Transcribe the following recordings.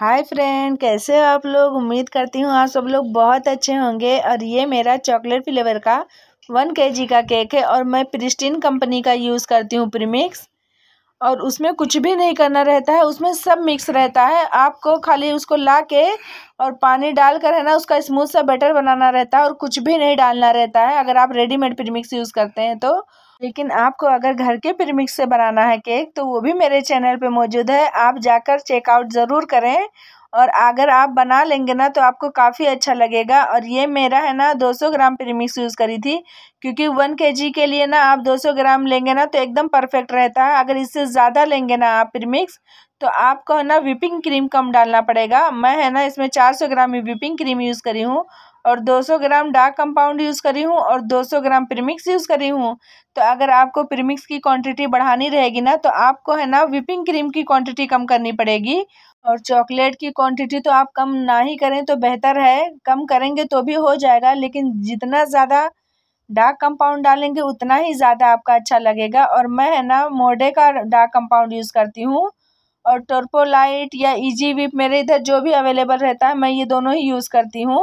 hi friend कैसे हो आप लोग उम्मीद करती हूँ आप सब लोग बहुत अच्छे होंगे और ये मेरा चॉकलेट फ्लेवर का वन के का केक है और मैं प्रिस्टीन कंपनी का यूज़ करती हूँ प्रीमिक्स और उसमें कुछ भी नहीं करना रहता है उसमें सब मिक्स रहता है आपको खाली उसको ला के और पानी डाल कर है ना उसका स्मूथ सा बैटर बनाना रहता है और कुछ भी नहीं डालना रहता है अगर आप रेडीमेड प्रीमिक्स यूज़ करते हैं तो लेकिन आपको अगर घर के प्रीमिक्स से बनाना है केक तो वो भी मेरे चैनल पे मौजूद है आप जाकर चेकआउट ज़रूर करें और अगर आप बना लेंगे ना तो आपको काफ़ी अच्छा लगेगा और ये मेरा है ना 200 ग्राम प्रीमिक्स यूज़ करी थी क्योंकि 1 के के लिए ना आप 200 ग्राम लेंगे ना तो एकदम परफेक्ट रहता है अगर इससे ज़्यादा लेंगे ना आप प्रीमिक्स तो आपको है ना विपिंग क्रीम कम डालना पड़ेगा मैं है ना इसमें चार ग्राम विपिंग क्रीम यूज़ करी हूँ और 200 ग्राम डार्क कंपाउंड यूज़ करी हूँ और 200 ग्राम प्रीमिक्स यूज़ करी हूँ तो अगर आपको प्रीमिक्स की क्वांटिटी बढ़ानी रहेगी ना तो आपको है ना विपिंग क्रीम की क्वांटिटी कम करनी पड़ेगी और चॉकलेट की क्वांटिटी तो आप कम ना ही करें तो बेहतर है कम करेंगे तो भी हो जाएगा लेकिन जितना ज़्यादा डार्क कंपाउंड डालेंगे उतना ही ज़्यादा आपका अच्छा लगेगा और मैं है ना मोडे का डार्क कंपाउंड यूज़ करती हूँ और टर्पोलाइट या ईजी विप मेरे इधर जो भी अवेलेबल रहता है मैं ये दोनों ही यूज़ करती हूँ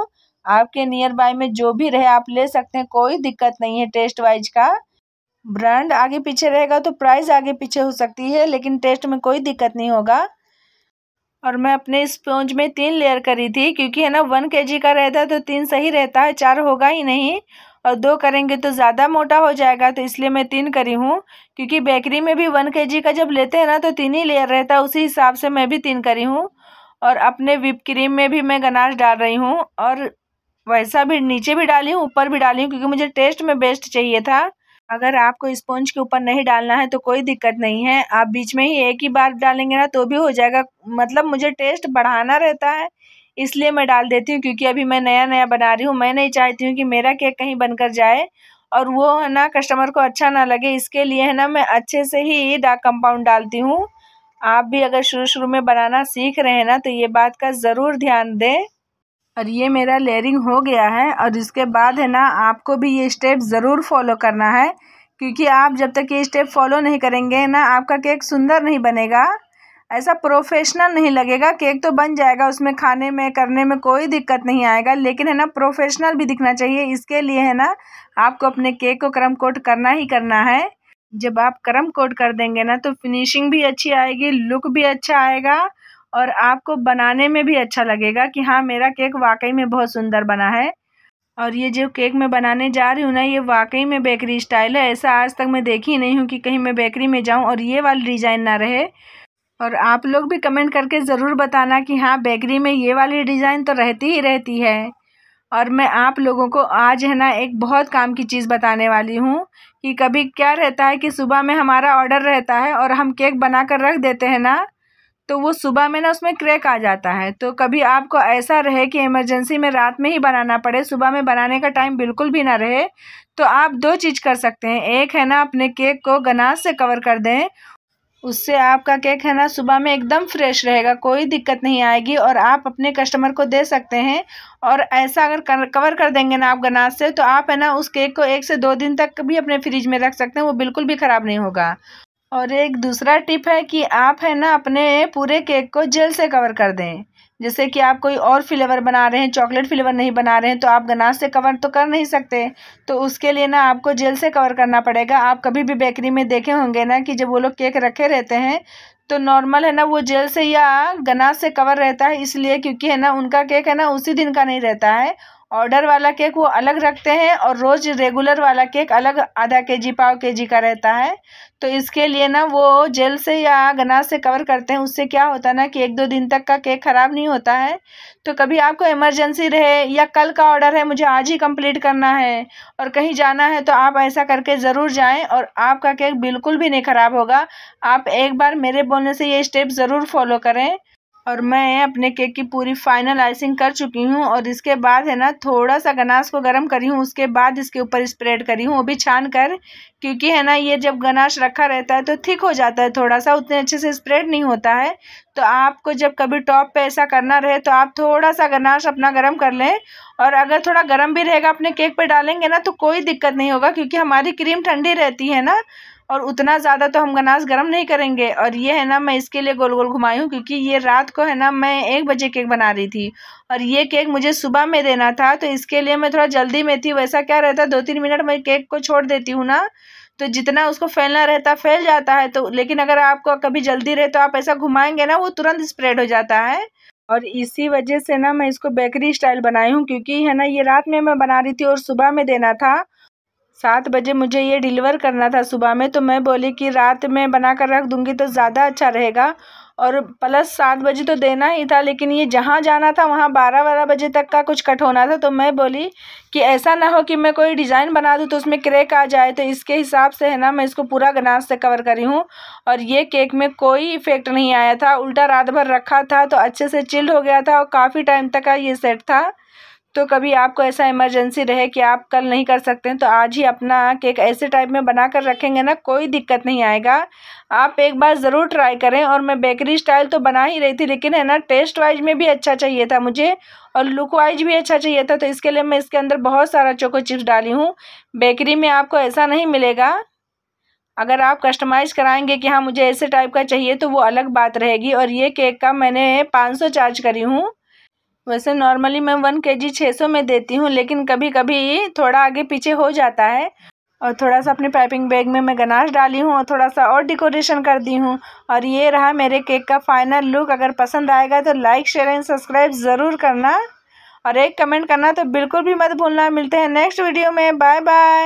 आपके नियर बाय में जो भी रहे आप ले सकते हैं कोई दिक्कत नहीं है टेस्ट वाइज का ब्रांड आगे पीछे रहेगा तो प्राइस आगे पीछे हो सकती है लेकिन टेस्ट में कोई दिक्कत नहीं होगा और मैं अपने स्पॉन्ज में तीन लेयर करी थी क्योंकि है ना वन के का रहता है तो तीन सही रहता है चार होगा ही नहीं और दो करेंगे तो ज़्यादा मोटा हो जाएगा तो इसलिए मैं तीन करी हूँ क्योंकि बेकरी में भी वन के का जब लेते हैं ना तो तीन ही लेयर रहता है उसी हिसाब से मैं भी तीन करी हूँ और अपने विप क्रीम में भी मैं गनाश डाल रही हूँ और वैसा भी नीचे भी डाली हूँ ऊपर भी डाली हूँ क्योंकि मुझे टेस्ट में बेस्ट चाहिए था अगर आपको स्पंज के ऊपर नहीं डालना है तो कोई दिक्कत नहीं है आप बीच में ही एक ही बार डालेंगे ना तो भी हो जाएगा मतलब मुझे टेस्ट बढ़ाना रहता है इसलिए मैं डाल देती हूँ क्योंकि अभी मैं नया नया बना रही हूँ मैं नहीं चाहती हूँ कि मेरा केक कहीं बनकर जाए और वो है ना कस्टमर को अच्छा ना लगे इसके लिए है ना मैं अच्छे से ही डार्क कंपाउंड डालती हूँ आप भी अगर शुरू शुरू में बनाना सीख रहे हैं ना तो ये बात का ज़रूर ध्यान दें और ये मेरा लेयरिंग हो गया है और इसके बाद है ना आपको भी ये स्टेप ज़रूर फॉलो करना है क्योंकि आप जब तक ये स्टेप फॉलो नहीं करेंगे ना आपका केक सुंदर नहीं बनेगा ऐसा प्रोफेशनल नहीं लगेगा केक तो बन जाएगा उसमें खाने में करने में कोई दिक्कत नहीं आएगा लेकिन है ना प्रोफेशनल भी दिखना चाहिए इसके लिए है ना आपको अपने केक को क्रम कोट करना ही करना है जब आप क्रम कोट कर देंगे ना तो फिनिशिंग भी अच्छी आएगी लुक भी अच्छा आएगा और आपको बनाने में भी अच्छा लगेगा कि हाँ मेरा केक वाकई में बहुत सुंदर बना है और ये जो केक मैं बनाने जा रही हूँ ना ये वाकई में बेकरी स्टाइल है ऐसा आज तक मैं देखी नहीं हूँ कि कहीं मैं बेकरी में जाऊँ और ये वाली डिज़ाइन ना रहे और आप लोग भी कमेंट करके ज़रूर बताना कि हाँ बेकरी में ये वाली डिज़ाइन तो रहती ही रहती है और मैं आप लोगों को आज है ना एक बहुत काम की चीज़ बताने वाली हूँ कि कभी क्या रहता है कि सुबह में हमारा ऑर्डर रहता है और हम केक बना कर रख देते हैं ना तो वो सुबह में ना उसमें क्रैक आ जाता है तो कभी आपको ऐसा रहे कि इमरजेंसी में रात में ही बनाना पड़े सुबह में बनाने का टाइम बिल्कुल भी ना रहे तो आप दो चीज़ कर सकते हैं एक है ना अपने केक को गनाज से कवर कर दें उससे आपका केक है ना सुबह में एकदम फ्रेश रहेगा कोई दिक्कत नहीं आएगी और आप अपने कस्टमर को दे सकते हैं और ऐसा अगर कवर कर देंगे ना आप गनाज से तो आप है ना उस केक को एक से दो दिन तक भी अपने फ्रिज में रख सकते हैं वो बिल्कुल भी ख़राब नहीं होगा और एक दूसरा टिप है कि आप है ना अपने पूरे केक को जेल से कवर कर दें जैसे कि आप कोई और फ्लेवर बना रहे हैं चॉकलेट फ्लेवर नहीं बना रहे हैं तो आप गनाज से कवर तो कर नहीं सकते तो उसके लिए ना आपको जेल से कवर करना पड़ेगा आप कभी भी बेकरी में देखे होंगे ना कि जब वो लोग केक रखे रहते हैं तो नॉर्मल है ना वो जेल से या गनाज से कवर रहता है इसलिए क्योंकि है ना उनका केक है ना उसी दिन का नहीं रहता है ऑर्डर वाला केक वो अलग रखते हैं और रोज़ रेगुलर वाला केक अलग आधा के जी पाव के जी का रहता है तो इसके लिए ना वो जेल से या गना से कवर करते हैं उससे क्या होता है ना कि एक दो दिन तक का केक ख़राब नहीं होता है तो कभी आपको इमरजेंसी रहे या कल का ऑर्डर है मुझे आज ही कंप्लीट करना है और कहीं जाना है तो आप ऐसा करके ज़रूर जाएँ और आपका केक बिल्कुल भी नहीं ख़राब होगा आप एक बार मेरे बोलने से ये स्टेप ज़रूर फॉलो करें और मैं अपने केक की पूरी फाइनल आइसिंग कर चुकी हूँ और इसके बाद है ना थोड़ा सा गनाश को गर्म करी हूँ उसके बाद इसके ऊपर स्प्रेड करी हूँ वो भी छान कर क्योंकि है ना ये जब गनाश रखा रहता है तो थिक हो जाता है थोड़ा सा उतने अच्छे से स्प्रेड नहीं होता है तो आपको जब कभी टॉप पे ऐसा करना रहे तो आप थोड़ा सा गनाश अपना गर्म कर लें और अगर थोड़ा गर्म भी रहेगा अपने केक पर डालेंगे ना तो कोई दिक्कत नहीं होगा क्योंकि हमारी क्रीम ठंडी रहती है ना और उतना ज़्यादा तो हम गनाज गर्म नहीं करेंगे और ये है ना मैं इसके लिए गोल गोल घुमाई हूँ क्योंकि ये रात को है ना मैं एक बजे केक बना रही थी और ये केक मुझे सुबह में देना था तो इसके लिए मैं थोड़ा जल्दी में थी वैसा क्या रहता दो तीन मिनट मैं केक को छोड़ देती हूँ ना तो जितना उसको फैलना रहता फैल जाता है तो लेकिन अगर आपको कभी जल्दी रहे तो आप ऐसा घुमाएंगे ना वो तुरंत स्प्रेड हो जाता है और इसी वजह से ना मैं इसको बेकरी स्टाइल बनाई हूँ क्योंकि है ना ये रात में मैं बना रही थी और सुबह में देना था सात बजे मुझे ये डिलीवर करना था सुबह में तो मैं बोली कि रात में बना कर रख दूँगी तो ज़्यादा अच्छा रहेगा और प्लस सात बजे तो देना ही था लेकिन ये जहाँ जाना था वहाँ बारह बारह बजे तक का कुछ कट होना था तो मैं बोली कि ऐसा ना हो कि मैं कोई डिज़ाइन बना दूँ तो उसमें क्रेक आ जाए तो इसके हिसाब से है ना मैं इसको पूरा गनाज से कवर करी हूँ और ये केक में कोई इफ़ेक्ट नहीं आया था उल्टा रात भर रखा था तो अच्छे से चिल्ड हो गया था और काफ़ी टाइम तक का ये सेट था तो कभी आपको ऐसा इमरजेंसी रहे कि आप कल नहीं कर सकते हैं तो आज ही अपना केक ऐसे टाइप में बना कर रखेंगे ना कोई दिक्कत नहीं आएगा आप एक बार ज़रूर ट्राई करें और मैं बेकरी स्टाइल तो बना ही रही थी लेकिन है ना टेस्ट वाइज में भी अच्छा चाहिए था मुझे और लुक वाइज भी अच्छा चाहिए था तो इसके लिए मैं इसके अंदर बहुत सारा चोको चिप्स डाली हूँ बेकरी में आपको ऐसा नहीं मिलेगा अगर आप कस्टमाइज़ कराएंगे कि हाँ मुझे ऐसे टाइप का चाहिए तो वो अलग बात रहेगी और ये केक का मैंने पाँच सौ चार्ज करी हूँ वैसे नॉर्मली मैं वन के जी छः सौ में देती हूँ लेकिन कभी कभी थोड़ा आगे पीछे हो जाता है और थोड़ा सा अपने पाइपिंग बैग में मैं गनाश डाली हूँ और थोड़ा सा और डेकोरेशन कर दी हूँ और ये रहा मेरे केक का फाइनल लुक अगर पसंद आएगा तो लाइक शेयर एंड सब्सक्राइब ज़रूर करना और एक कमेंट करना तो बिल्कुल भी मत भूलना मिलते हैं नेक्स्ट वीडियो में बाय बाय